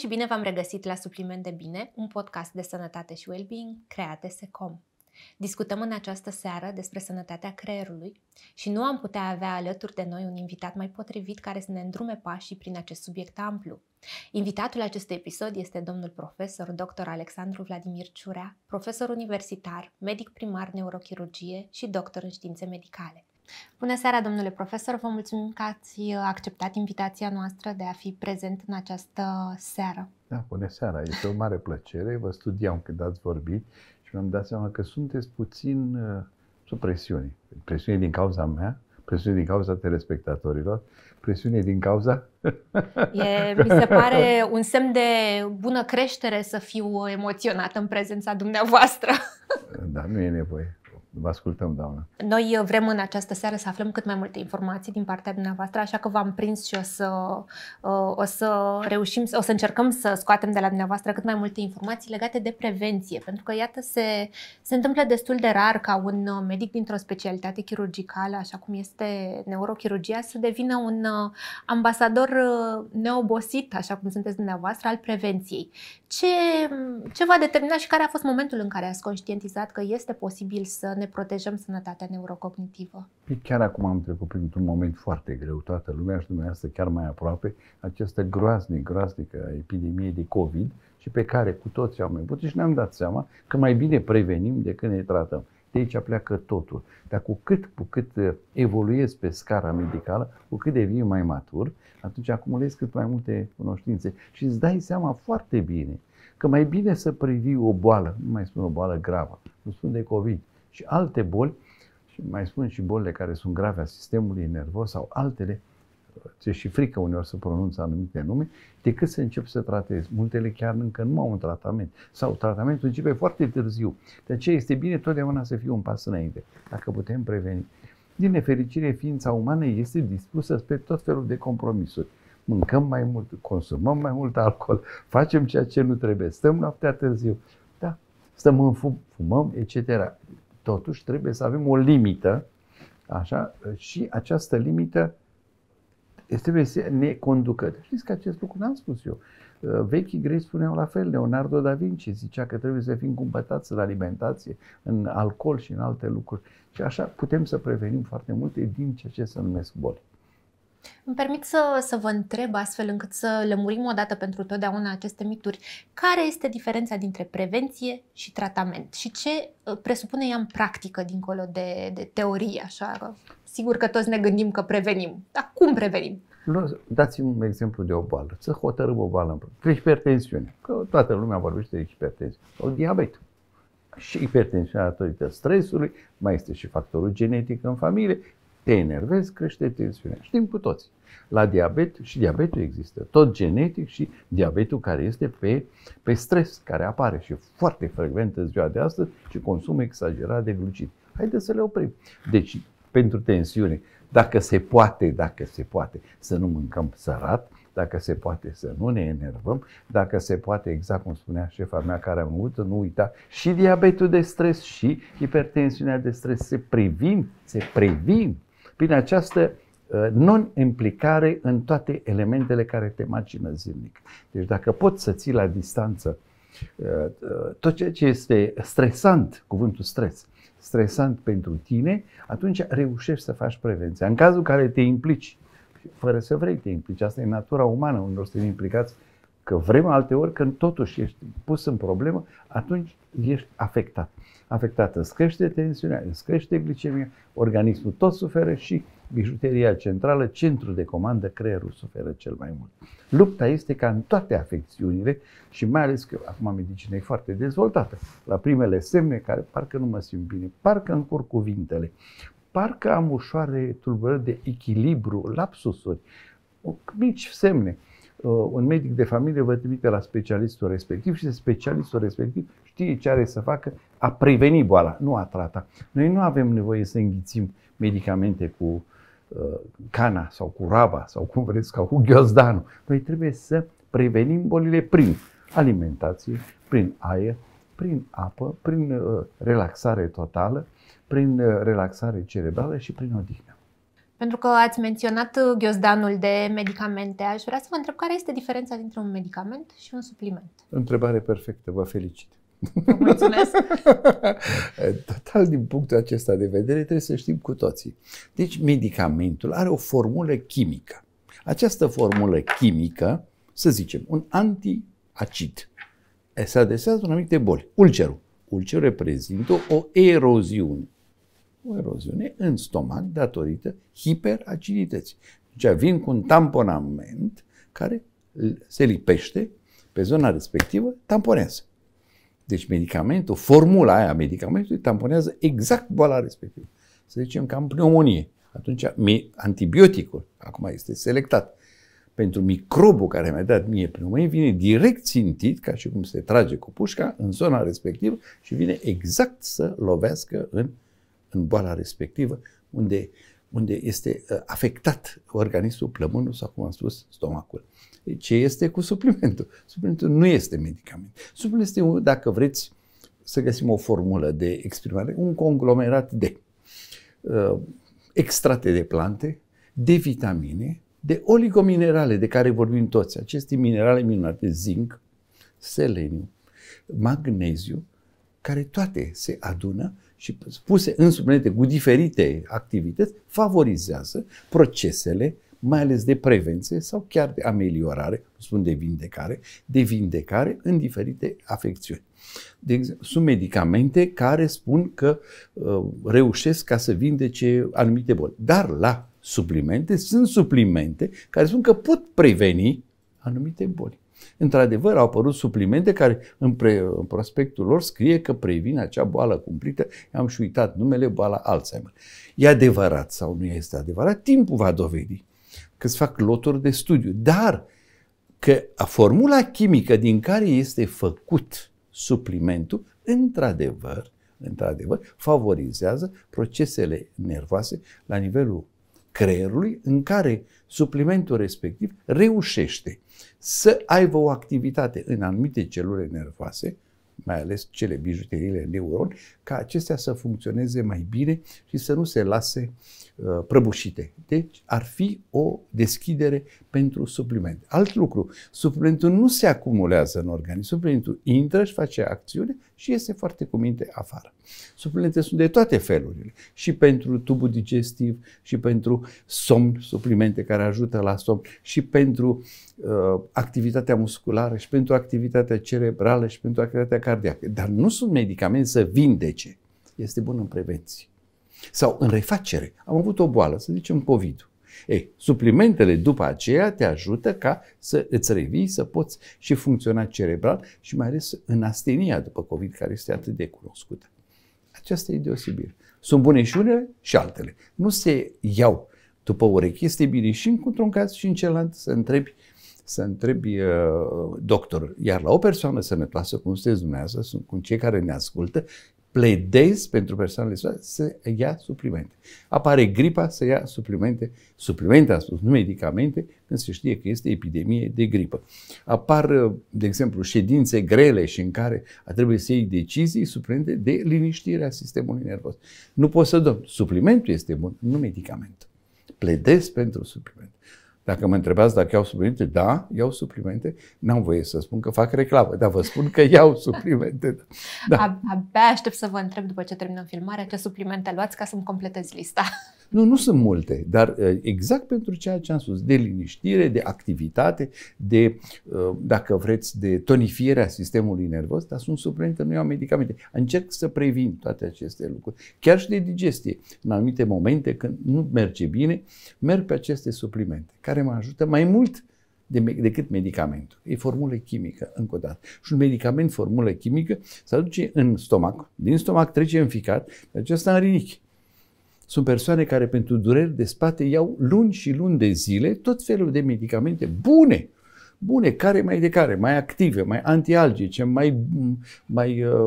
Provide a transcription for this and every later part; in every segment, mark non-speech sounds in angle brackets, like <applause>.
și bine v-am regăsit la Supliment de Bine, un podcast de sănătate și well-being creat de Secom. Discutăm în această seară despre sănătatea creierului și nu am putea avea alături de noi un invitat mai potrivit care să ne îndrume pașii prin acest subiect amplu. Invitatul acestui episod este domnul profesor dr. Alexandru Vladimir Ciurea, profesor universitar, medic primar neurochirurgie și doctor în științe medicale. Bună seara, domnule profesor! Vă mulțumim că ați uh, acceptat invitația noastră de a fi prezent în această seară. Da, bună seara! Este o mare plăcere. Vă studiam când ați vorbit și mi-am dat seama că sunteți puțin uh, sub presiune. Presiune din cauza mea, presiune din cauza telespectatorilor, presiune din cauza... E, mi se pare un semn de bună creștere să fiu emoționată în prezența dumneavoastră. Da, nu e nevoie. Vă ascultăm, doamnă. Noi uh, vrem în această seară să aflăm cât mai multe informații din partea dumneavoastră, așa că v-am prins și o să, uh, o să reușim, o să încercăm să scoatem de la dumneavoastră cât mai multe informații legate de prevenție, pentru că, iată, se, se întâmplă destul de rar ca un uh, medic dintr-o specialitate chirurgicală, așa cum este neurochirurgia, să devină un ambasador neobosit, așa cum sunteți dumneavoastră, al prevenției. Ce, ce va determina și care a fost momentul în care ați conștientizat că este posibil să ne protejăm sănătatea neurocognitivă. Păi chiar acum am trecut printr-un moment foarte greu, toată lumea și dumneavoastră chiar mai aproape, această groaznic, groaznică epidemie de COVID și pe care cu toți am avut și ne-am dat seama că mai bine prevenim decât ne tratăm. De aici pleacă totul. Dar cu cât, cu cât uh, evoluezi pe scara medicală, cu cât devii mai matur, atunci acumulezi cât mai multe cunoștințe și îți dai seama foarte bine că mai bine să previi o boală, nu mai spun o boală gravă, nu spun de COVID, și alte boli, și mai spun și bolile care sunt grave a sistemului nervos sau altele, ți și frică uneori să pronunți anumite nume, decât să începi să tratezi. Multele chiar încă nu au un tratament sau tratamentul începe foarte târziu. De aceea este bine totdeauna să fie un pas înainte, dacă putem preveni. Din nefericire, ființa umană este dispusă spre tot felul de compromisuri. Mâncăm mai mult, consumăm mai mult alcool, <laughs> facem ceea ce nu trebuie, stăm noaptea târziu, da, stăm în fum, fumăm, etc totuși trebuie să avem o limită, așa, și această limită trebuie să ne conducă. Știți că acest lucru n-am spus eu. Uh, vechii greci spuneau la fel, Leonardo da Vinci zicea că trebuie să fim cumpătați în alimentație, în alcool și în alte lucruri. Și așa putem să prevenim foarte multe din ceea ce se numesc boli. Îmi permit să, să vă întreb astfel încât să lămurim dată pentru totdeauna aceste mituri. Care este diferența dintre prevenție și tratament și ce uh, presupune ea în practică dincolo de, de teorie? Așa? Sigur că toți ne gândim că prevenim, dar cum prevenim? Dați-mi un exemplu de o boală. Să hotărâm o boală împreună. Hipertensiune. Că toată lumea vorbește de hipertensiune. O diabet. Și hipertensiunea datorită stresului, mai este și factorul genetic în familie te enervezi, crește tensiunea. Știm cu toți. La diabet și diabetul există. Tot genetic și diabetul care este pe, pe stres, care apare și foarte frecvent în ziua de astăzi și consum exagerat de glucid. Haideți să le oprim. Deci, pentru tensiune, dacă se poate, dacă se poate, să nu mâncăm sărat, dacă se poate să nu ne enervăm, dacă se poate, exact cum spunea șefa mea care am avut, nu uita și diabetul de stres și hipertensiunea de stres. Se previn, se previn prin această uh, non-implicare în toate elementele care te macină zilnic. Deci dacă poți să ții la distanță uh, uh, tot ceea ce este stresant, cuvântul stres, stresant pentru tine, atunci reușești să faci prevenția. În cazul în care te implici, fără să vrei te implici, asta e natura umană, să te implicați că vrem, alteori când totuși ești pus în problemă, atunci ești afectat. Afectat, îți crește tensiunea, îți crește glicemia, organismul tot suferă și bijuteria centrală, centrul de comandă, creierul suferă cel mai mult. Lupta este ca în toate afecțiunile și mai ales că acum medicina e foarte dezvoltată. La primele semne care parcă nu mă simt bine, parcă încurc cuvintele, parcă am ușoare tulburări de echilibru, lapsusuri, mici semne Uh, un medic de familie vă trimite la specialistul respectiv și specialistul respectiv știe ce are să facă a preveni boala, nu a trata. Noi nu avem nevoie să înghițim medicamente cu uh, cana sau cu raba sau cum vreți, sau cu ghiozdanul. Noi trebuie să prevenim bolile prin alimentație, prin aer, prin apă, prin uh, relaxare totală, prin relaxare cerebrală și prin odihnă. Pentru că ați menționat uh, ghiozdanul de medicamente. Aș vrea să vă întreb care este diferența dintre un medicament și un supliment. Întrebare perfectă, vă felicit. mulțumesc! <laughs> Total, din punctul acesta de vedere, trebuie să știm cu toții. Deci, medicamentul are o formulă chimică. Această formulă chimică, să zicem, un antiacid, se adresează unor anumite boli. Ulcerul. Ulcerul reprezintă o eroziune o eroziune în stomac datorită hiperacidității. Deci vin cu un tamponament care se lipește pe zona respectivă, tamponează. Deci medicamentul, formula aia medicamentului tamponează exact boala respectivă. Să zicem că am pneumonie. Atunci antibioticul, acum este selectat, pentru microbul care mi-a dat mie pneumonie, vine direct țintit, ca și cum se trage cu pușca, în zona respectivă și vine exact să lovească în în boala respectivă, unde, unde este uh, afectat organismul, plămânul sau, cum am spus, stomacul. Deci, ce este cu suplimentul? Suplimentul nu este medicament. Suplimentul este, dacă vreți să găsim o formulă de exprimare, un conglomerat de uh, extrate de plante, de vitamine, de oligominerale de care vorbim toți. Aceste minerale minunate, zinc, seleniu, magneziu, care toate se adună și puse în suplimente cu diferite activități, favorizează procesele mai ales de prevenție sau chiar de ameliorare, spun de vindecare, de vindecare în diferite afecțiuni. De exemplu, sunt medicamente care spun că uh, reușesc ca să vindece anumite boli. Dar la suplimente sunt suplimente care spun că pot preveni anumite boli. Într-adevăr, au apărut suplimente care în, pre, în prospectul lor scrie că previne acea boală cumplită, am și uitat numele, boala Alzheimer. E adevărat sau nu este adevărat? Timpul va dovedi că se fac loturi de studiu, dar că formula chimică din care este făcut suplimentul, într-adevăr, într-adevăr, favorizează procesele nervoase la nivelul creierului în care suplimentul respectiv reușește să aibă o activitate în anumite celule nervoase, mai ales cele bijuteriile neuron, ca acestea să funcționeze mai bine și să nu se lase uh, prăbușite. Deci ar fi o deschidere pentru supliment. Alt lucru, suplimentul nu se acumulează în organism. Suplimentul intră și face acțiune și iese foarte cu minte afară. Suplimente sunt de toate felurile. Și pentru tubul digestiv, și pentru somn, suplimente care ajută la somn, și pentru uh, activitatea musculară, și pentru activitatea cerebrală, și pentru activitatea cardiacă. Dar nu sunt medicamente să vindeci 10 este bun în prevenție sau în refacere. Am avut o boală, să zicem COVID. Ei, suplimentele după aceea te ajută ca să îți revii, să poți și funcționa cerebral și mai ales în astenia după COVID, care este atât de cunoscută. Aceasta e deosebire. Sunt bune și unele și altele. Nu se iau după urechi. Este bine și într-un caz și în celălalt să întrebi să întrebi uh, doctor, iar la o persoană sănătoasă, cum sunteți dumneavoastră, sunt, cu cei care ne ascultă, pledez pentru persoanele sărace să ia suplimente. Apare gripa să ia suplimente, suplimente, am spus, nu medicamente, când se știe că este epidemie de gripă. Apar, uh, de exemplu, ședințe grele și în care trebuie să iei decizii suplimente de liniștire a sistemului nervos. Nu poți să dăm. Suplimentul este bun, nu medicament. Pledez pentru suplimente. Dacă mă întrebați dacă iau suplimente, da, iau suplimente. N-am voie să spun că fac reclamă, dar vă spun că iau suplimente. Da. Abia aștept să vă întreb după ce terminăm filmarea ce suplimente luați ca să-mi completez lista. Nu, nu sunt multe, dar ă, exact pentru ceea ce am spus, de liniștire, de activitate, de, ă, dacă vreți, de tonifierea sistemului nervos, dar sunt suplimente nu iau medicamente. Încerc să previn toate aceste lucruri. Chiar și de digestie. În anumite momente, când nu merge bine, merg pe aceste suplimente, care mă ajută mai mult decât medicamentul. E formulă chimică, încă o dată. Și un medicament, formulă chimică, se aduce în stomac, din stomac trece în ficat, acesta în rinichi. Sunt persoane care pentru dureri de spate iau luni și luni de zile tot felul de medicamente bune, bune, care mai de care, mai active, mai antialgice, mai, mai uh,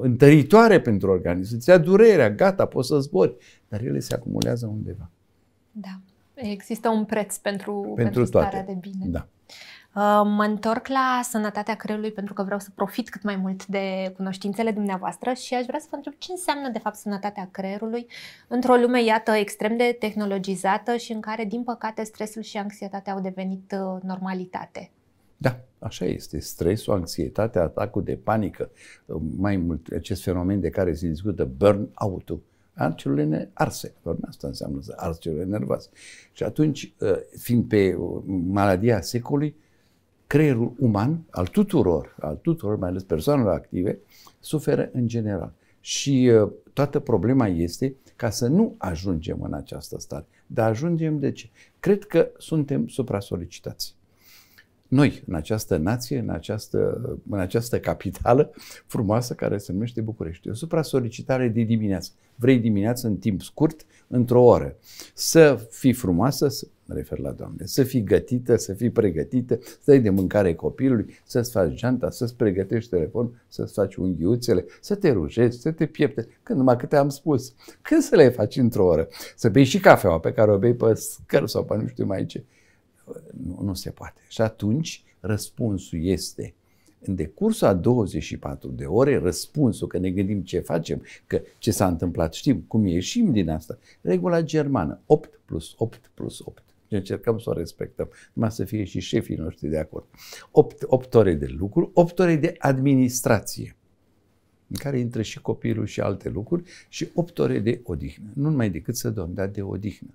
întăritoare pentru organism. Îți ia durerea, gata, poți să zbori, dar ele se acumulează undeva. Da. Există un preț pentru, pentru, pentru toate. starea de bine. Da. Uh, mă întorc la sănătatea creierului pentru că vreau să profit cât mai mult de cunoștințele dumneavoastră și aș vrea să vă întreb ce înseamnă de fapt sănătatea creierului într-o lume, iată, extrem de tehnologizată și în care, din păcate, stresul și anxietatea au devenit uh, normalitate. Da, așa este. Stresul, anxietatea, atacul de panică, uh, mai mult acest fenomen de care se discută, burnout-ul, arcelele arse. Doar asta înseamnă arcelele nervoase. Și atunci, fiind pe maladia secolului, creierul uman, al tuturor, al tuturor, mai ales persoanelor active, suferă în general. Și uh, toată problema este ca să nu ajungem în această stare. Dar ajungem de ce? Cred că suntem supra-solicitați noi, în această nație, în această, în această capitală frumoasă care se numește București. E o supra-solicitare de dimineață. Vrei dimineață în timp scurt, într-o oră. Să fii frumoasă, să, mă refer la Doamne, să fii gătită, să fii pregătită, să dai de mâncare copilului, să-ți faci geanta, să-ți pregătești telefonul, să-ți faci unghiuțele, să te rujezi, să te piepte, când numai câte am spus. Când să le faci într-o oră? Să bei și cafeaua pe care o bei pe scări sau pe nu știu mai ce nu, nu se poate. Și atunci răspunsul este în decursul a 24 de ore, răspunsul, că ne gândim ce facem, că ce s-a întâmplat, știm cum ieșim din asta. Regula germană, 8 plus 8 plus 8. Ne încercăm să o respectăm, numai să fie și șefii noștri de acord. 8, 8 ore de lucru, 8 ore de administrație, în care intră și copilul și alte lucruri, și 8 ore de odihnă. Nu numai decât să dormi, dar de odihnă.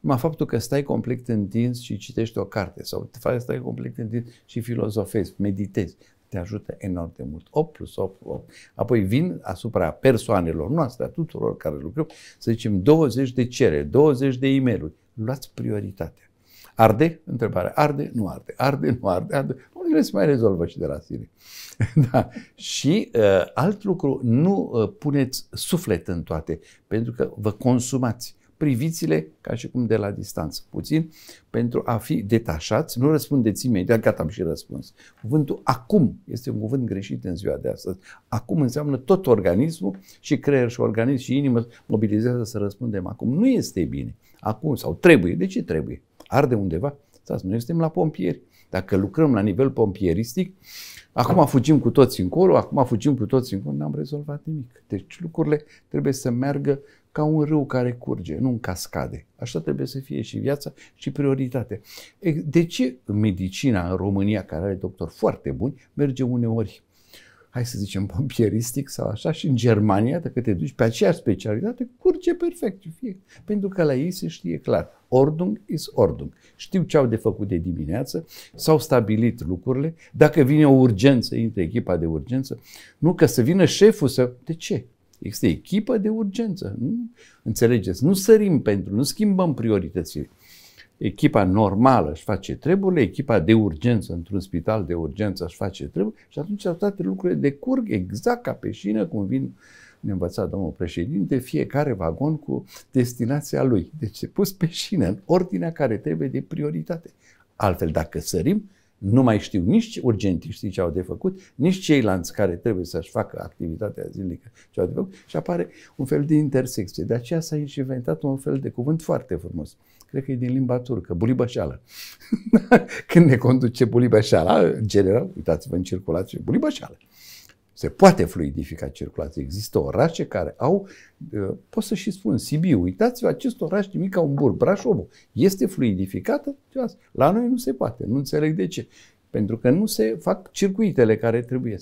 Numai faptul că stai complet întins și citești o carte sau te faci stai complet întins și filozofezi, meditezi, te ajută enorm de mult. 8 plus 8, 8. Apoi vin asupra persoanelor noastre, a tuturor care lucrăm, să zicem 20 de cereri, 20 de e mail Luați prioritatea. Arde? Întrebare. Arde? Nu arde. Arde? Nu arde. arde. Unele se mai rezolvă și de la sine. <laughs> da. Și uh, alt lucru, nu uh, puneți suflet în toate, pentru că vă consumați priviți-le ca și cum de la distanță, puțin, pentru a fi detașați, nu răspundeți imediat, gata, am și răspuns. Cuvântul acum este un cuvânt greșit în ziua de astăzi. Acum înseamnă tot organismul și creier și organism și inimă mobilizează să răspundem acum. Nu este bine. Acum sau trebuie. De ce trebuie? Arde undeva? Stați, noi suntem la pompieri. Dacă lucrăm la nivel pompieristic, acum fugim cu toți încolo, acum fugim cu toți încolo, n-am rezolvat nimic. Deci lucrurile trebuie să meargă ca un râu care curge, nu în cascade. Așa trebuie să fie și viața și prioritate. De ce medicina în România, care are doctori foarte buni, merge uneori hai să zicem, pompieristic sau așa, și în Germania, dacă te duci pe aceeași specialitate, curge perfect. Fie. Pentru că la ei se știe clar. Ordung is ordung. Știu ce au de făcut de dimineață, s-au stabilit lucrurile. Dacă vine o urgență, intră echipa de urgență. Nu că să vină șeful să... De ce? Există echipă de urgență. Nu? Înțelegeți? Nu sărim pentru, nu schimbăm prioritățile. Echipa normală își face treburile, echipa de urgență într-un spital de urgență își face treburile și atunci toate lucrurile decurg exact ca pe șină, cum vin ne învăța domnul președinte, fiecare vagon cu destinația lui. Deci se pus pe șină, în ordinea care trebuie de prioritate. Altfel, dacă sărim, nu mai știu nici urgentiștii ce au de făcut, nici ceilalți care trebuie să-și facă activitatea zilnică ce au de făcut și apare un fel de intersecție. De aceea s-a inventat un fel de cuvânt foarte frumos. Cred că e din limba turcă, bulibășeală. <laughs> Când ne conduce bulibășeala, în general, uitați-vă în circulație, bulibășeală. Se poate fluidifica circulația. Există orașe care au, uh, pot să și spun, Sibiu, uitați-vă, acest oraș de un Umbur, Brașovul, este fluidificată? La noi nu se poate, nu înțeleg de ce. Pentru că nu se fac circuitele care trebuie.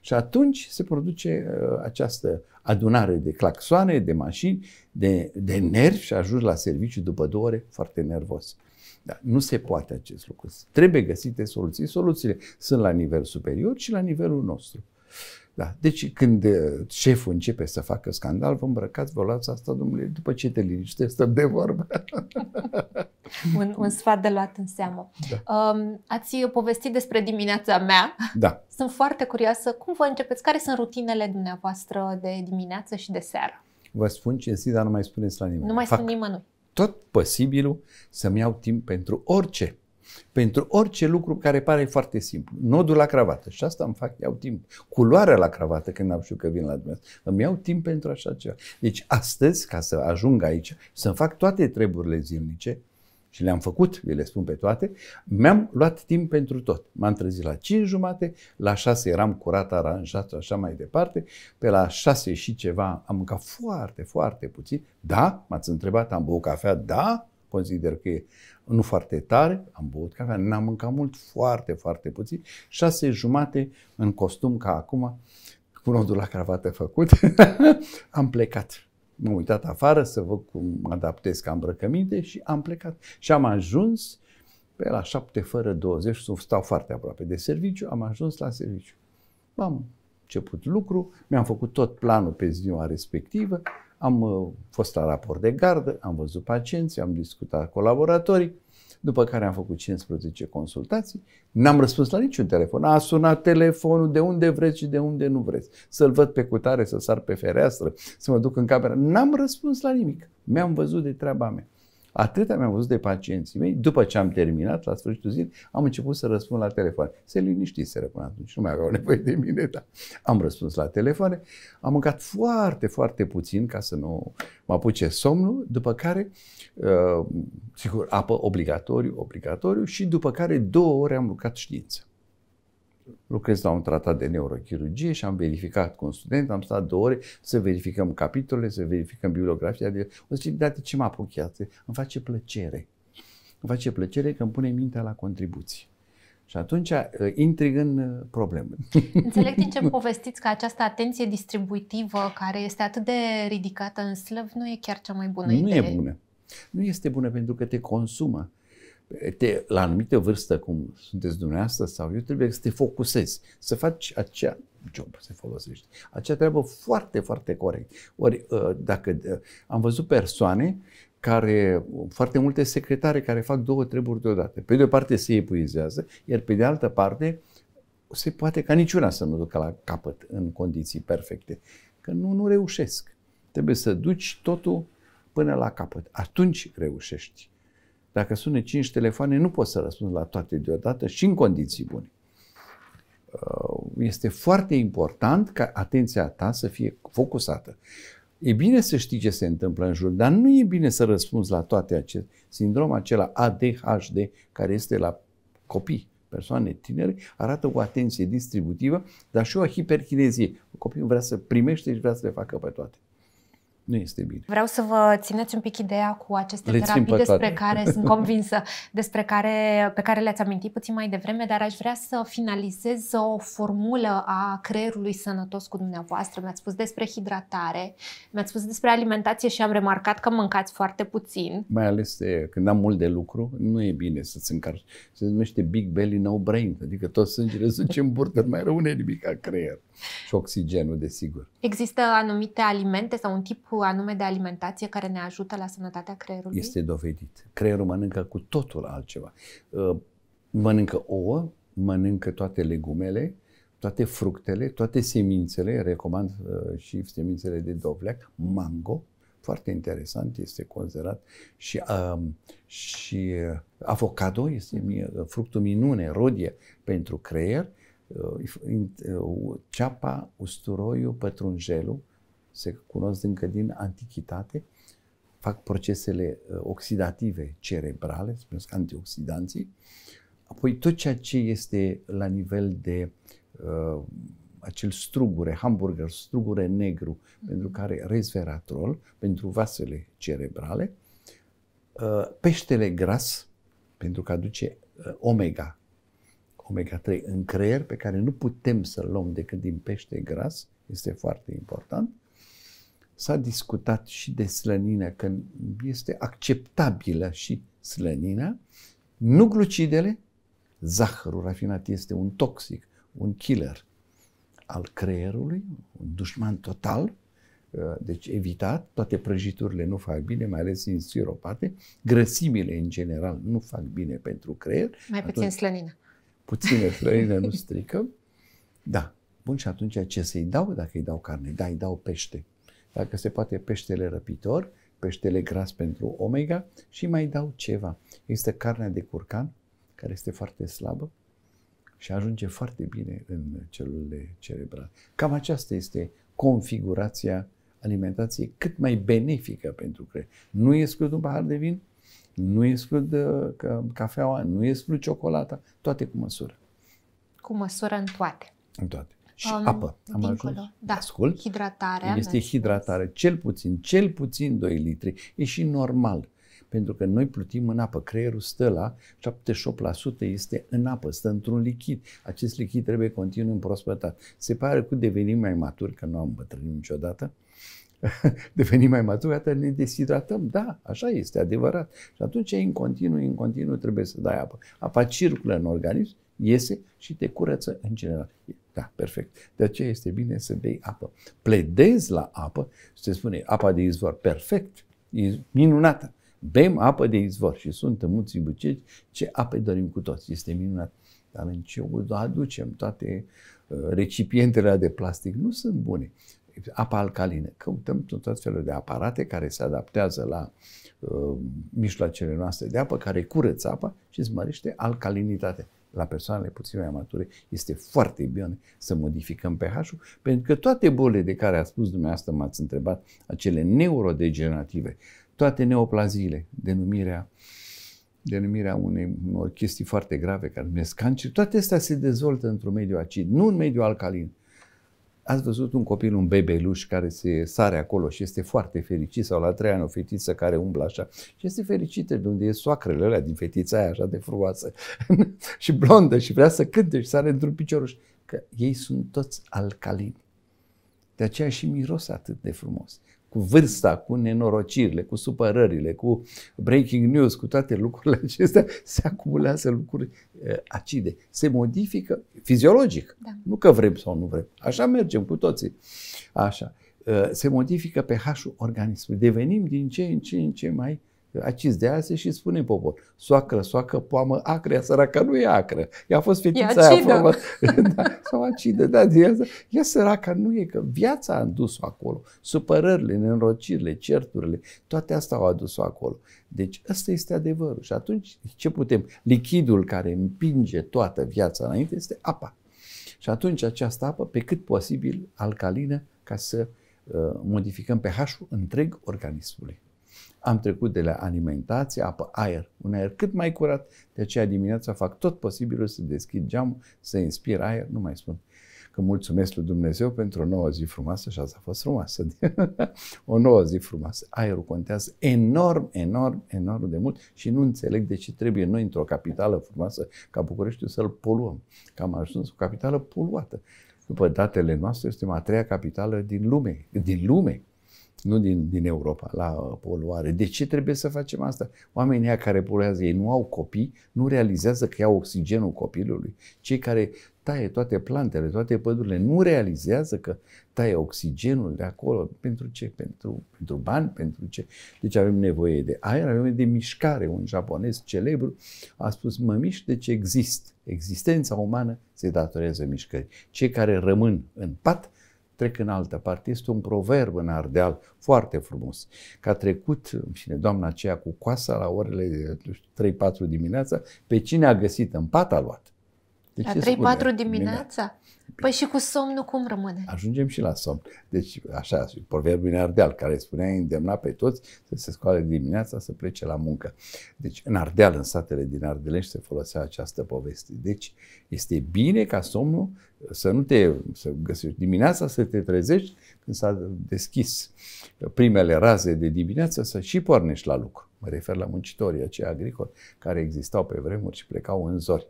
Și atunci se produce uh, această adunare de claxoane, de mașini, de, de nervi și ajungi la serviciu după două ore foarte nervos. Dar nu se poate acest lucru. Trebuie găsite soluții. Soluțiile sunt la nivel superior și la nivelul nostru. Da. Deci când uh, șeful începe să facă scandal, vă îmbrăcați, vă luați asta, domnule, după ce te liniște, stăm de vorbă. <laughs> un, un sfat de luat în seamă. Da. Um, ați povestit despre dimineața mea. Da. Sunt foarte curioasă. Cum vă începeți? Care sunt rutinele dumneavoastră de dimineață și de seară? Vă spun cinstit, dar nu mai spuneți la nimeni. Nu mai Fac spun nimănui. Tot posibilul să-mi iau timp pentru orice. Pentru orice lucru care pare foarte simplu. Nodul la cravată. Și asta îmi fac, iau timp. Culoarea la cravată când am știu că vin la dumneavoastră. Îmi iau timp pentru așa ceva. Deci astăzi, ca să ajung aici, să-mi fac toate treburile zilnice, și le-am făcut, vi le spun pe toate, mi-am luat timp pentru tot. M-am trezit la 5 jumate, la 6 eram curat, aranjat așa mai departe, pe la 6 și ceva am mâncat foarte, foarte puțin. Da, m-ați întrebat, am băut cafea? Da, consider că e nu foarte tare, am băut cafea, n-am mâncat mult, foarte, foarte puțin, șase jumate în costum ca acum, cu nodul la cravată făcut, <laughs> am plecat. M-am uitat afară să văd cum adaptez ca îmbrăcăminte și am plecat. Și am ajuns pe la șapte fără 20, stau foarte aproape de serviciu, am ajuns la serviciu. Am început lucru, mi-am făcut tot planul pe ziua respectivă, am uh, fost la raport de gardă, am văzut pacienții, am discutat colaboratorii, după care am făcut 15 consultații, n-am răspuns la niciun telefon. A sunat telefonul de unde vreți și de unde nu vreți. Să-l văd pe cutare, să sar pe fereastră, să mă duc în cameră. N-am răspuns la nimic. Mi-am văzut de treaba mea. Atât am văzut de pacienții mei, după ce am terminat, la sfârșitul zilei, am început să răspund la telefon. Se liniștiseră până atunci, nu mai aveau nevoie de mine, dar am răspuns la telefon. Am mâncat foarte, foarte puțin ca să nu mă apuce somnul, după care, uh, sigur, apă obligatoriu, obligatoriu și după care două ore am lucrat știință lucrez la un tratat de neurochirurgie și am verificat cu un student, am stat două ore să verificăm capitolele, să verificăm bibliografia. De... O zic, date ce mă iată? Îmi face plăcere. Îmi face plăcere că îmi pune mintea la contribuții. Și atunci uh, intri în uh, probleme. <laughs> Înțeleg din ce povestiți că această atenție distributivă care este atât de ridicată în slăv nu e chiar cea mai bună nu idee. Nu e bună. Nu este bună pentru că te consumă te, la anumită vârstă, cum sunteți dumneavoastră sau eu, trebuie să te focusezi, să faci acea job, să folosești. Acea treabă foarte, foarte corect. Ori, ă, dacă ă, am văzut persoane care, foarte multe secretare care fac două treburi deodată. Pe de o parte se epuizează, iar pe de altă parte se poate ca niciuna să nu ducă la capăt în condiții perfecte. Că nu, nu reușesc. Trebuie să duci totul până la capăt. Atunci reușești. Dacă sună cinci telefoane, nu poți să răspunzi la toate deodată și în condiții bune. Uh, este foarte important ca atenția ta să fie focusată. E bine să știi ce se întâmplă în jur, dar nu e bine să răspunzi la toate acest sindrom acela ADHD care este la copii, persoane tinere, arată o atenție distributivă, dar și o hiperchinezie. Copilul vrea să primește și vrea să le facă pe toate nu este bine. Vreau să vă țineți un pic ideea cu aceste le terapii despre care sunt <laughs> convinsă, despre care, pe care le-ați amintit puțin mai devreme, dar aș vrea să finalizez o formulă a creierului sănătos cu dumneavoastră. Mi-ați spus despre hidratare, mi-ați spus despre alimentație și am remarcat că mâncați foarte puțin. Mai ales de, când am mult de lucru, nu e bine să-ți încarci. Se numește big belly no brain, adică tot sângele se în burtă, nu mai rămâne nimic ca creier și oxigenul, desigur. Există anumite alimente sau un tip anume de alimentație care ne ajută la sănătatea creierului? Este dovedit. Creierul mănâncă cu totul altceva. Uh, mănâncă ouă, mănâncă toate legumele, toate fructele, toate semințele, recomand uh, și semințele de dovleac, mango, foarte interesant, este conservat um, și, uh, și avocado este uh, fructul minune, rodie pentru creier Uh, uh, ceapa, usturoiul, pătrunjelul, se cunosc încă din antichitate, fac procesele uh, oxidative cerebrale, se numesc antioxidanții, apoi tot ceea ce este la nivel de uh, acel strugure, hamburger, strugure negru, mm pentru care resveratrol, pentru vasele cerebrale, uh, peștele gras, pentru că aduce omega omega-3 în creier pe care nu putem să-l luăm decât din pește gras, este foarte important. S-a discutat și de slănină, că este acceptabilă și slănina. Nu glucidele, zahărul rafinat este un toxic, un killer al creierului, un dușman total, uh, deci evitat, toate prăjiturile nu fac bine, mai ales în siropate, grăsimile în general nu fac bine pentru creier. Mai puțin Atunci, slănină puține frăine, nu stricăm. Da. Bun, și atunci ce să-i dau? Dacă îi dau carne, da, îi dau pește. Dacă se poate peștele răpitor, peștele gras pentru omega și mai dau ceva. Este carnea de curcan, care este foarte slabă și ajunge foarte bine în celulele cerebrale. Cam aceasta este configurația alimentației cât mai benefică pentru creier. Nu exclud un pahar de vin, nu exclud că cafeaua, nu exclud ciocolata, toate cu măsură. Cu măsură în toate. În toate. Și um, apă. Am dincolo. ajuns. Da. Ascult. Hidratarea. Este hidratare. Cel puțin, cel puțin 2 litri. E și normal. Pentru că noi plutim în apă. Creierul stă la 78% este în apă, stă într-un lichid. Acest lichid trebuie continuu împrospătat. Se pare că devenim mai maturi, că nu am bătrânit niciodată, <laughs> devenim mai maturi, atât ne deshidratăm. Da, așa este, adevărat. Și atunci, în continuu, în continuu trebuie să dai apă. Apa circulă în organism, iese și te curăță în general. Da, perfect. De aceea este bine să bei apă. Pledezi la apă, se spune apa de izvor, perfect, e minunată. Bem apă de izvor și suntem mulți buceci, ce apă dorim cu toți, este minunat. Dar în ce o aducem? Toate uh, recipientele de plastic nu sunt bune apa alcalină. Căutăm tot felul de aparate care se adaptează la uh, mijloacele noastre de apă, care curăță apa și îți mărește alcalinitatea. La persoanele puțin mai mature este foarte bine să modificăm pH-ul, pentru că toate bolile de care a spus dumneavoastră, m-ați întrebat, acele neurodegenerative, toate neoplaziile, denumirea denumirea unei, unor chestii foarte grave care numesc cancer, toate astea se dezvoltă într-un mediu acid, nu în mediu alcalin. Ați văzut un copil, un bebeluș care se sare acolo și este foarte fericit sau la trei ani o fetiță care umblă așa și este fericită de unde e soacrele alea din fetița aia așa de frumoasă <laughs> și blondă și vrea să cânte și sare într-un picioruș. Că ei sunt toți alcalini. De aceea și miros atât de frumos cu vârsta, cu nenorocirile, cu supărările, cu breaking news, cu toate lucrurile acestea, se acumulează lucruri acide. Se modifică fiziologic. Da. Nu că vrem sau nu vrem. Așa mergem cu toții. Așa. Se modifică pH-ul organismului. Devenim din ce în ce în ce mai uh, acis de azi și spune popor, soacră, soacă, poamă acrea, săraca nu e acră. Ea a fost fetița aia formă, <laughs> da, sau acidă, da, ea, ea săraca nu e, că viața a adus-o acolo. Supărările, nenorocirile, certurile, toate astea au adus-o acolo. Deci ăsta este adevărul. Și atunci ce putem? Lichidul care împinge toată viața înainte este apa. Și atunci această apă, pe cât posibil, alcalină, ca să uh, modificăm pH-ul întreg organismului. Am trecut de la alimentație, apă, aer, un aer cât mai curat, de aceea dimineața fac tot posibilul să deschid geamul, să inspir aer, nu mai spun că mulțumesc lui Dumnezeu pentru o nouă zi frumoasă și asta a fost frumoasă. <laughs> o nouă zi frumoasă. Aerul contează enorm, enorm, enorm de mult și nu înțeleg de ce trebuie noi într-o capitală frumoasă ca Bucureștiul să-l poluăm. Că am ajuns o capitală poluată. După datele noastre, suntem a treia capitală din lume. Din lume nu din, din Europa, la uh, poluare. De ce trebuie să facem asta? Oamenii aia care poluează, ei nu au copii, nu realizează că iau oxigenul copilului. Cei care taie toate plantele, toate pădurile, nu realizează că taie oxigenul de acolo. Pentru ce? Pentru, pentru bani? Pentru ce? Deci avem nevoie de aer, avem nevoie de mișcare. Un japonez celebru a spus, mă mișc, deci exist. Existența umană se datorează mișcării. Cei care rămân în pat trec în altă parte. Este un proverb în Ardeal foarte frumos. Că a trecut, cine, doamna aceea cu coasa la orele 3-4 dimineața, pe cine a găsit în pat a luat. Deci la 3-4 dimineața? Păi și cu somnul cum rămâne? Ajungem și la somn. Deci, așa, proverbul în Ardeal, care spunea îndemna pe toți să se scoale dimineața să plece la muncă. Deci, în Ardeal, în satele din Ardelești, se folosea această poveste. Deci, este bine ca somnul să nu te să găsești dimineața, să te trezești când s-a deschis primele raze de dimineață, să și pornești la lucru. Mă refer la muncitorii aceia agricoli care existau pe vremuri și plecau în zori.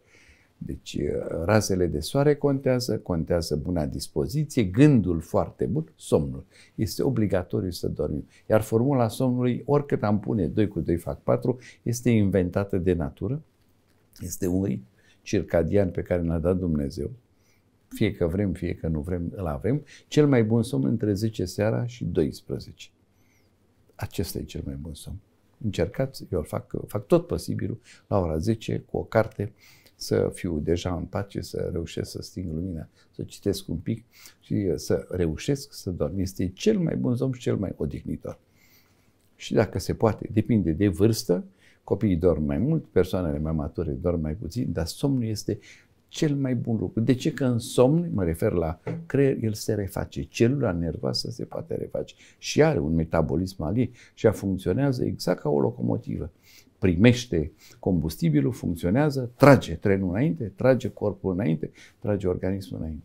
Deci uh, razele de soare contează, contează buna dispoziție, gândul foarte bun, somnul. Este obligatoriu să dormim. Iar formula somnului, oricât am pune 2 cu 2 fac 4, este inventată de natură. Este un ritm circadian pe care l-a dat Dumnezeu. Fie că vrem, fie că nu vrem, îl avem. Cel mai bun somn între 10 seara și 12. Acesta e cel mai bun somn. Încercați, eu fac, fac tot posibilul la ora 10 cu o carte să fiu deja în pace, să reușesc să sting lumina, să citesc un pic și uh, să reușesc să dorm. Este cel mai bun somn și cel mai odihnitor. Și dacă se poate, depinde de vârstă, copiii dorm mai mult, persoanele mai mature dorm mai puțin, dar somnul este cel mai bun lucru. De ce? Că în somn, mă refer la creier, el se reface. Celula nervoasă se poate reface și are un metabolism al ei și ea funcționează exact ca o locomotivă primește combustibilul, funcționează, trage trenul înainte, trage corpul înainte, trage organismul înainte.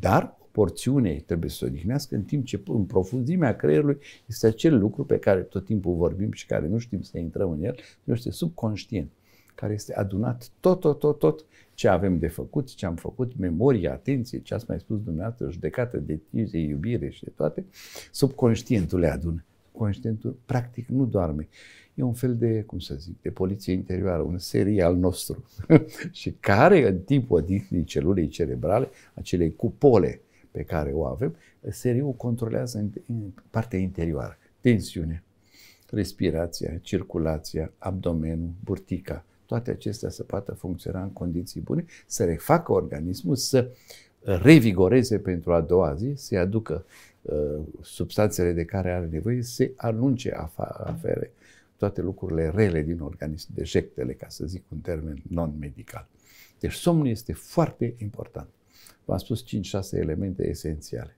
Dar o porțiune trebuie să se odihnească, în timp ce în profunzimea creierului este acel lucru pe care tot timpul vorbim și care nu știm să intrăm în el, nu este subconștient, care este adunat tot, tot, tot, tot ce avem de făcut, ce am făcut, memoria, atenție, ce ați mai spus dumneavoastră, judecată, decizie, iubire și de toate, subconștientul le adună subconștientul practic nu doarme. E un fel de, cum să zic, de poliție interioară, un serial nostru. <laughs> și care în timpul odihnii celulei cerebrale, acelei cupole pe care o avem, seriul controlează în, în partea interioară. Tensiune, respirația, circulația, abdomenul, burtica, toate acestea să poată funcționa în condiții bune, să refacă organismul, să revigoreze pentru a doua zi, să-i aducă uh, substanțele de care are nevoie, să anunce afere toate lucrurile rele din organism, dejectele, ca să zic un termen non-medical. Deci somnul este foarte important. V-am spus 5-6 elemente esențiale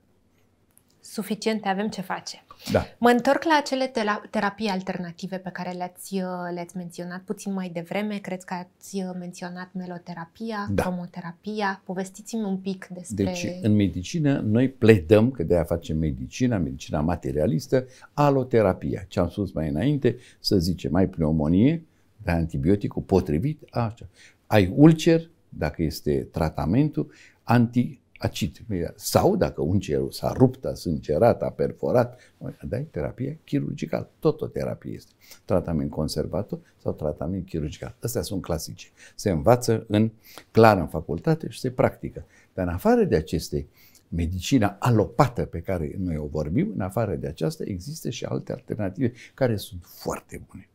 suficiente, avem ce face. Da. Mă întorc la acele terapii alternative pe care le-ați, uh, le-ați menționat puțin mai devreme. Cred că ați uh, menționat meloterapia, da. cromoterapia. Povestiți-mi un pic despre... Deci, în medicină, noi pledăm, că de-aia facem medicina, medicina materialistă, aloterapia. Ce am spus mai înainte, să zicem, mai pneumonie, dar antibioticul potrivit, așa. Ai ulcer, dacă este tratamentul, anti acid. Sau dacă un cerul s-a rupt, a sâncerat, a perforat, dai terapie chirurgicală. Tot o terapie este. Tratament conservator sau tratament chirurgical. Astea sunt clasice. Se învață în clar în facultate și se practică. Dar în afară de aceste medicina alopată pe care noi o vorbim, în afară de aceasta există și alte alternative care sunt foarte bune.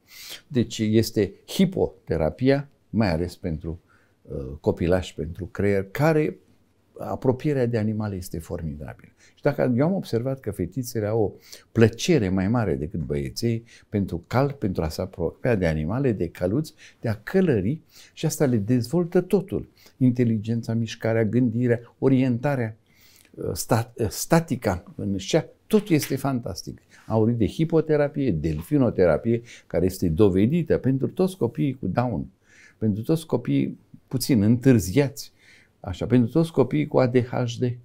Deci este hipoterapia, mai ales pentru uh, copilași, pentru creier, care apropierea de animale este formidabilă. Și dacă eu am observat că fetițele au o plăcere mai mare decât băieții pentru cal, pentru a se apropia de animale, de căluți, de a călări și asta le dezvoltă totul. Inteligența, mișcarea, gândirea, orientarea, uh, stat, uh, statica în șa, totul este fantastic. Au de hipoterapie, delfinoterapie, care este dovedită pentru toți copiii cu Down, pentru toți copiii puțin întârziați, Așa, pentru toți copiii cu ADHD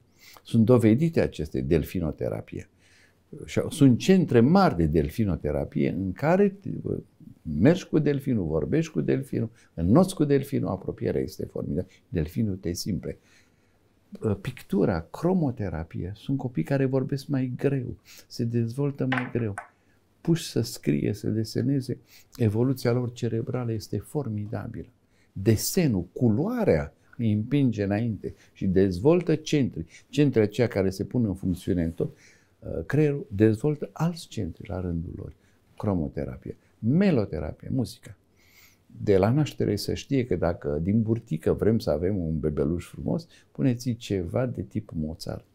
sunt dovedite aceste delfinoterapie. Și sunt centre mari de delfinoterapie în care uh, mergi cu delfinul, vorbești cu delfinul, înnoți cu delfinul, apropierea este formidabilă, delfinul te simte. Uh, pictura, cromoterapie, sunt copii care vorbesc mai greu, se dezvoltă mai greu, puși să scrie, să deseneze, evoluția lor cerebrală este formidabilă. Desenul, culoarea, îi împinge înainte și dezvoltă centri. Centri aceia care se pun în funcțiune în tot uh, creierul, dezvoltă alți centri la rândul lor. Cromoterapie, meloterapie, muzica. De la naștere să știe că dacă din burtică vrem să avem un bebeluș frumos, puneți ceva de tip Mozart.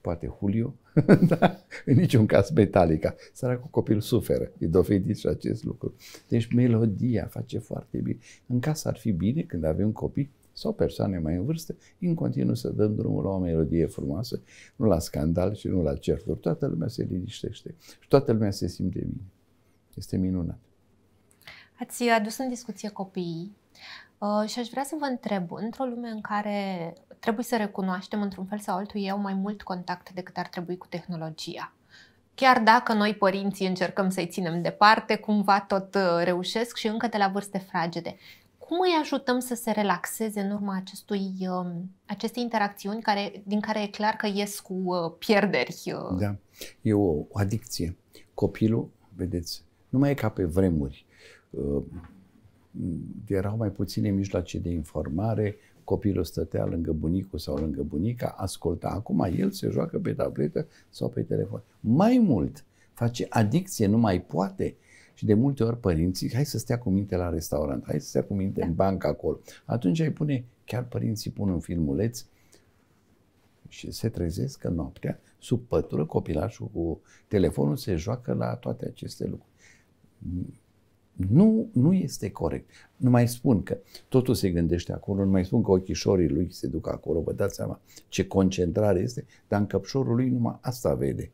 Poate Julio, <laughs> da? în niciun caz Metallica. Săracul copil suferă, e dovedit și acest lucru. Deci melodia face foarte bine. În casă ar fi bine când avem copii sau persoane mai în vârstă, în continuu să dăm drumul la o melodie frumoasă, nu la scandal și nu la certuri. Toată lumea se liniștește și toată lumea se simte bine. Este minunat. Ați adus în discuție copiii uh, și aș vrea să vă întreb, într-o lume în care trebuie să recunoaștem într-un fel sau altul, eu mai mult contact decât ar trebui cu tehnologia. Chiar dacă noi părinții încercăm să-i ținem departe, cumva tot uh, reușesc și încă de la vârste fragede cum îi ajutăm să se relaxeze în urma acestui, um, acestei interacțiuni care, din care e clar că ies cu uh, pierderi? Uh? Da, e o adicție. Copilul, vedeți, nu mai e ca pe vremuri. Uh, erau mai puține mijloace de informare, copilul stătea lângă bunicul sau lângă bunica, asculta. Acum el se joacă pe tabletă sau pe telefon. Mai mult, face adicție, nu mai poate. Și de multe ori părinții, hai să stea cu minte la restaurant, hai să stea cu minte da. în bancă acolo. Atunci ai pune, chiar părinții pun un filmuleț și se trezesc că noaptea, sub pătură, copilașul cu telefonul se joacă la toate aceste lucruri. Nu, nu este corect. Nu mai spun că totul se gândește acolo, nu mai spun că ochișorii lui se duc acolo, vă dați seama ce concentrare este, dar căpșorul lui numai asta vede.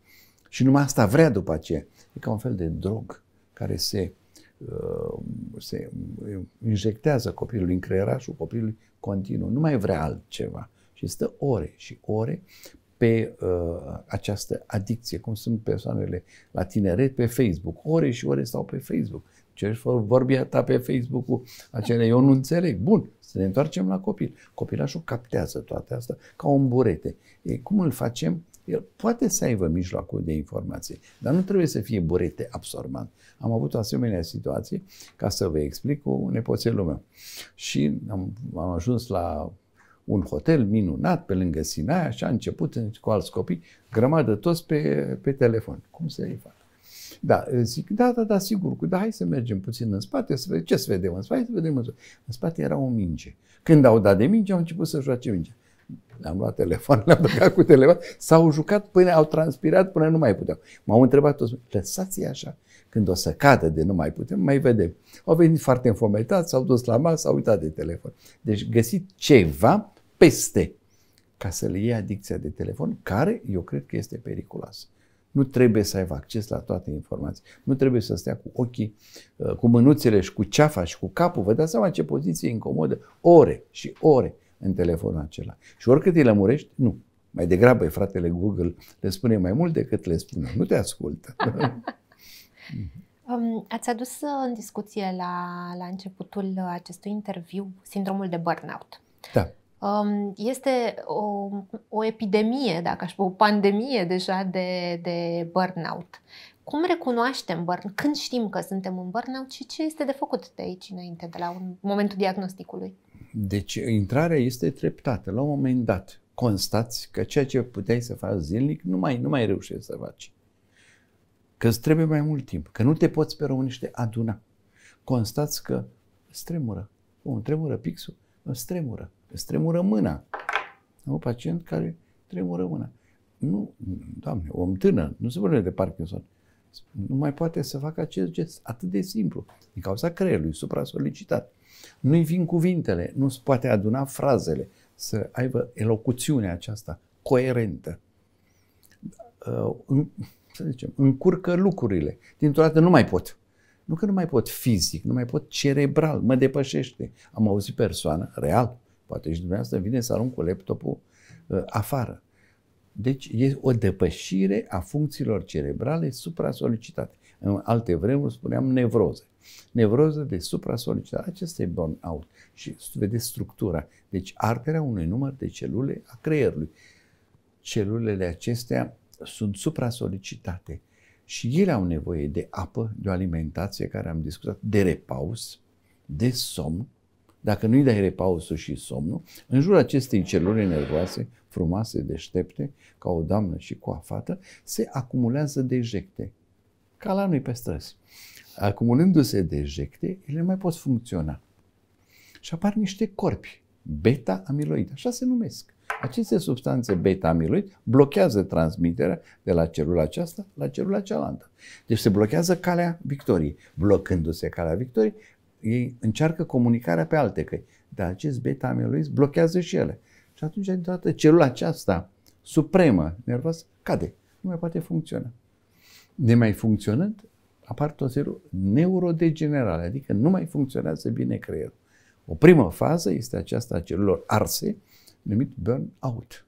Și numai asta vrea după aceea. E ca un fel de drog care se, uh, se injectează copilului în creierașul copilului continuu. Nu mai vrea altceva. Și stă ore și ore pe uh, această adicție, cum sunt persoanele la tineret pe Facebook. Ore și ore stau pe Facebook. Ce își vorbia ta pe Facebook cu acele, eu nu înțeleg. Bun, să ne întoarcem la copil. Copilașul captează toate astea ca un burete. E, cum îl facem el poate să aibă mijloacul de informație, dar nu trebuie să fie burete absorbant. Am avut o asemenea situație, ca să vă explic, cu nepoțelul meu. Și am, am ajuns la un hotel minunat pe lângă Sinaia și a început cu alți copii, grămadă toți pe, pe telefon. Cum să-i fac? Da, zic, da, da, da, sigur, da, hai să mergem puțin în spate, să vedem ce să vedem în spate, să vedem în spate. În spate era o minge. Când au dat de minge, au început să joace mingea am luat telefon, le-am plecat cu telefon, s-au jucat până, au transpirat până nu mai puteau. M-au întrebat toți, lăsați-i așa, când o să cadă de nu mai putem, mai vedem. Au venit foarte înfometați, s-au dus la masă, s-au uitat de telefon. Deci găsit ceva peste ca să le iei adicția de telefon, care eu cred că este periculoasă. Nu trebuie să aibă acces la toate informații. Nu trebuie să stea cu ochii, uh, cu mânuțele și cu ceafa și cu capul. Vă dați seama ce poziție incomodă. Ore și ore în telefonul acela. Și oricât îi lămurești, nu. Mai degrabă e fratele Google, le spune mai mult decât le spune. Nu te ascultă. <laughs> Mhm. Um, ați adus uh, în discuție la, la începutul uh, acestui interviu sindromul de burnout. Da. Um, este o, o epidemie, dacă aș spune, o pandemie deja de, de burnout. Cum recunoaștem burn? Când știm că suntem în burnout și ce este de făcut de aici înainte, de la un, momentul diagnosticului? Deci intrarea este treptată. La un moment dat constați că ceea ce puteai să faci zilnic nu mai, nu mai reușești să faci. Că îți trebuie mai mult timp, că nu te poți pe românește aduna. Constați că stremură, îmi tremură pixul, îți stremură, Îți tremură mâna. Am un pacient care tremură mâna. Nu, doamne, om tânăr, nu se vorbește de Parkinson. Nu mai poate să facă acest gest atât de simplu, din cauza creierului supra-solicitat. Nu-i vin cuvintele, nu se poate aduna frazele, să aibă elocuțiunea aceasta coerentă. Uh, să zicem, încurcă lucrurile. Dintr-o dată nu mai pot. Nu că nu mai pot fizic, nu mai pot cerebral, mă depășește. Am auzit persoană, real, poate și dumneavoastră vine să arunc cu laptopul uh, afară. Deci e o depășire a funcțiilor cerebrale supra-solicitate. În alte vremuri spuneam nevroză. Nevroză de supra supra-solicitare. Acesta e burnout. Și vedeți structura. Deci arterea unui număr de celule a creierului. Celulele acestea sunt supra-solicitate și ele au nevoie de apă, de o alimentație care am discutat, de repaus, de somn. Dacă nu-i dai repausul și somnul, în jurul acestei celule nervoase, frumoase, deștepte, ca o doamnă și cu o fată, se acumulează dejecte ca la noi pe străzi. Acumulându-se dejecte, ele nu mai pot funcționa. Și apar niște corpi, beta-amiloid, așa se numesc. Aceste substanțe beta-amiloid blochează transmiterea de la celula aceasta la celula cealaltă. Deci se blochează calea victoriei. Blocându-se calea victoriei, ei încearcă comunicarea pe alte căi. Dar acest beta-amiloid blochează și ele. Și atunci, dintr-o dată, celula aceasta supremă nervoasă cade. Nu mai poate funcționa nemai funcționând, apar tot felul neurodegenerale, adică nu mai funcționează bine creierul. O primă fază este aceasta a celulor arse, numit burnout.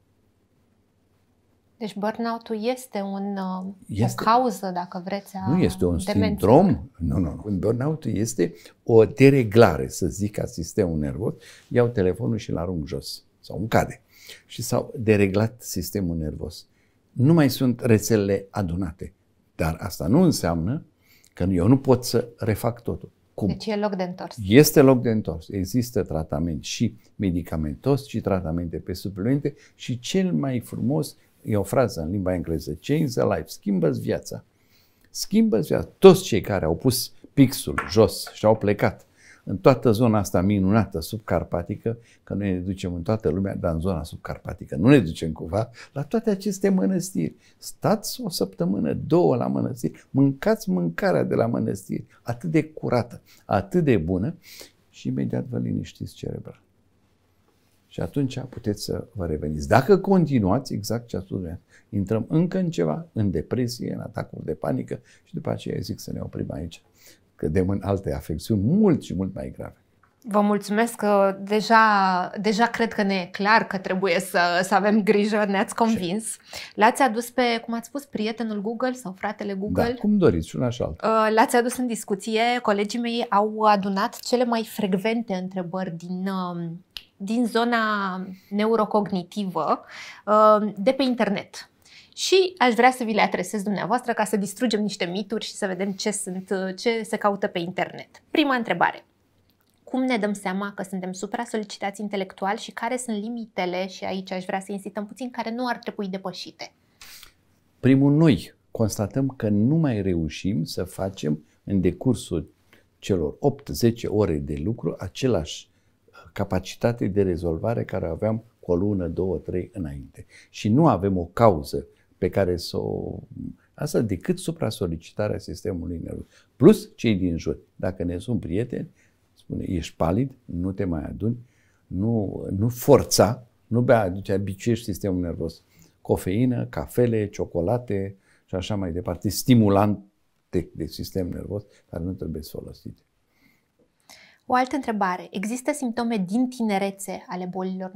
Deci burnout-ul este, un, uh, este, o cauză, dacă vreți, a Nu este un demenților. sindrom, nu, nu, nu. burnout este o dereglare, să zic, a sistemului nervos. Iau telefonul și îl arunc jos sau îmi cade. Și s-au dereglat sistemul nervos. Nu mai sunt rețelele adunate. Dar asta nu înseamnă că eu nu pot să refac totul. Cum? Deci e loc de întors. Este loc de întors. Există tratament și medicamentos, și tratamente pe suplimente și cel mai frumos, e o frază în limba engleză, change the life, schimbă-ți viața. Schimbă-ți viața. Toți cei care au pus pixul jos și au plecat în toată zona asta minunată, subcarpatică, că noi ne ducem în toată lumea, dar în zona subcarpatică nu ne ducem cumva, la toate aceste mănăstiri. Stați o săptămână, două la mănăstiri, mâncați mâncarea de la mănăstiri, atât de curată, atât de bună și imediat vă liniștiți cerebral. Și atunci puteți să vă reveniți. Dacă continuați, exact ce a spus, intrăm încă în ceva, în depresie, în atacuri de panică și după aceea zic să ne oprim aici cădem în alte afecțiuni mult și mult mai grave. Vă mulțumesc că deja, deja cred că ne e clar că trebuie să, să avem grijă, ne-ați convins. L-ați adus pe, cum ați spus, prietenul Google sau fratele da, Google? Da, cum doriți, una și alta. Uh, l-ați adus în discuție, colegii mei au adunat cele mai frecvente întrebări din, um, din zona neurocognitivă uh, de pe internet și aș vrea să vi le adresez dumneavoastră ca să distrugem niște mituri și să vedem ce, sunt, ce se caută pe internet. Prima întrebare. Cum ne dăm seama că suntem supra-solicitați intelectual și care sunt limitele, și aici aș vrea să insistăm puțin, care nu ar trebui depășite? Primul, noi constatăm că nu mai reușim să facem în decursul celor 8-10 ore de lucru același uh, capacitate de rezolvare care aveam cu o lună, două, trei înainte. Și nu avem o cauză pe care să o... Asta decât supra-solicitarea sistemului nervos. Plus cei din jur. Dacă ne sunt prieteni, spune, ești palid, nu te mai aduni, nu, nu forța, nu bea, deci abiciești sistemul nervos. Cofeină, cafele, ciocolate și așa mai departe, stimulante de sistem nervos, dar nu trebuie să folosite. O altă întrebare. Există simptome din tinerețe ale bolilor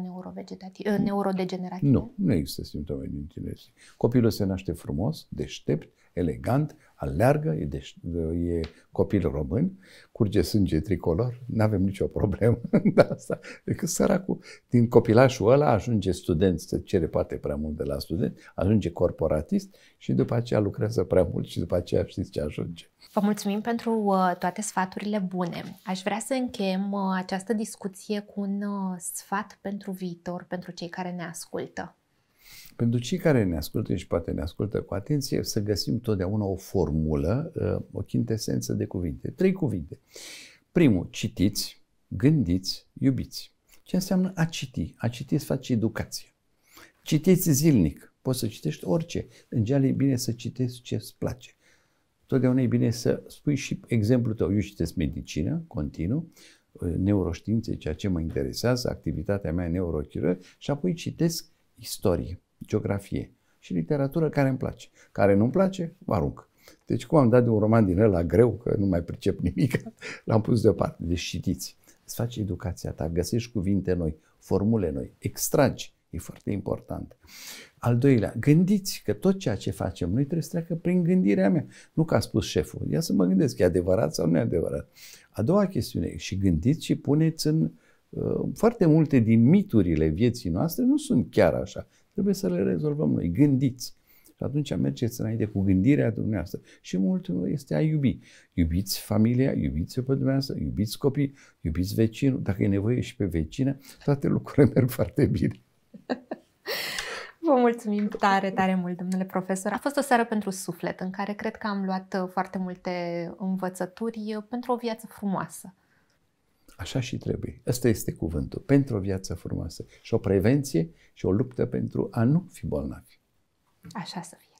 neurodegenerative? Nu, nu există simptome din tinerețe. Copilul se naște frumos, deștept, elegant, aleargă, e, de, e copil român, curge sânge tricolor, nu avem nicio problemă de <laughs> asta. Decât săracul, din copilașul ăla ajunge student, se cere poate prea mult de la student, ajunge corporatist și după aceea lucrează prea mult și după aceea știți ce ajunge. Vă mulțumim pentru uh, toate sfaturile bune. Aș vrea să încheiem uh, această discuție cu un uh, sfat pentru viitor, pentru cei care ne ascultă. Pentru cei care ne ascultă și poate ne ascultă cu atenție, să găsim totdeauna o formulă, uh, o chintesență de cuvinte. Trei cuvinte. Primul, citiți, gândiți, iubiți. Ce înseamnă a citi? A citi îți face educație. Citiți zilnic. Poți să citești orice. În general e bine să citești ce îți place. Totdeauna e bine să spui și exemplul tău. Eu citesc medicină, continuu, uh, neuroștiințe, ceea ce mă interesează, activitatea mea neurochirurgă și apoi citesc istorie geografie și literatură care îmi place. Care nu-mi place, mă arunc. Deci cum am dat de un roman din ăla greu, că nu mai pricep nimic, <laughs> l-am pus deoparte. Deci citiți. Îți faci educația ta, găsești cuvinte noi, formule noi, extragi. E foarte important. Al doilea, gândiți că tot ceea ce facem noi trebuie să treacă prin gândirea mea. Nu că a spus șeful. Ia să mă gândesc, e adevărat sau nu e adevărat. A doua chestiune, și gândiți și puneți în, uh, foarte multe din miturile vieții noastre nu sunt chiar așa. Trebuie să le rezolvăm noi. Gândiți. Și atunci mergeți înainte cu gândirea dumneavoastră. Și mult este a iubi. Iubiți familia, iubiți pe dumneavoastră, iubiți copii, iubiți vecinul. Dacă e nevoie și pe vecină, toate lucrurile merg foarte bine. <laughs> Vă mulțumim tare, tare mult, domnule profesor. A fost o seară pentru suflet în care cred că am luat foarte multe învățături pentru o viață frumoasă. Așa și trebuie. Asta este cuvântul. Pentru o viață frumoasă și o prevenție și o luptă pentru a nu fi bolnavi. Așa să fie.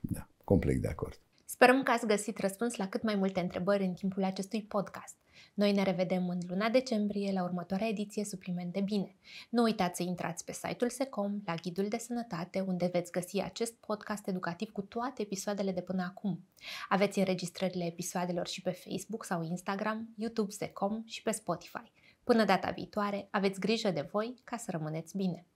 Da, complet de acord. Sperăm că ați găsit răspuns la cât mai multe întrebări în timpul acestui podcast. Noi ne revedem în luna decembrie la următoarea ediție Supliment de Bine. Nu uitați să intrați pe site-ul SECOM, la Ghidul de Sănătate, unde veți găsi acest podcast educativ cu toate episoadele de până acum. Aveți înregistrările episoadelor și pe Facebook sau Instagram, YouTube SECOM și pe Spotify. Până data viitoare, aveți grijă de voi ca să rămâneți bine!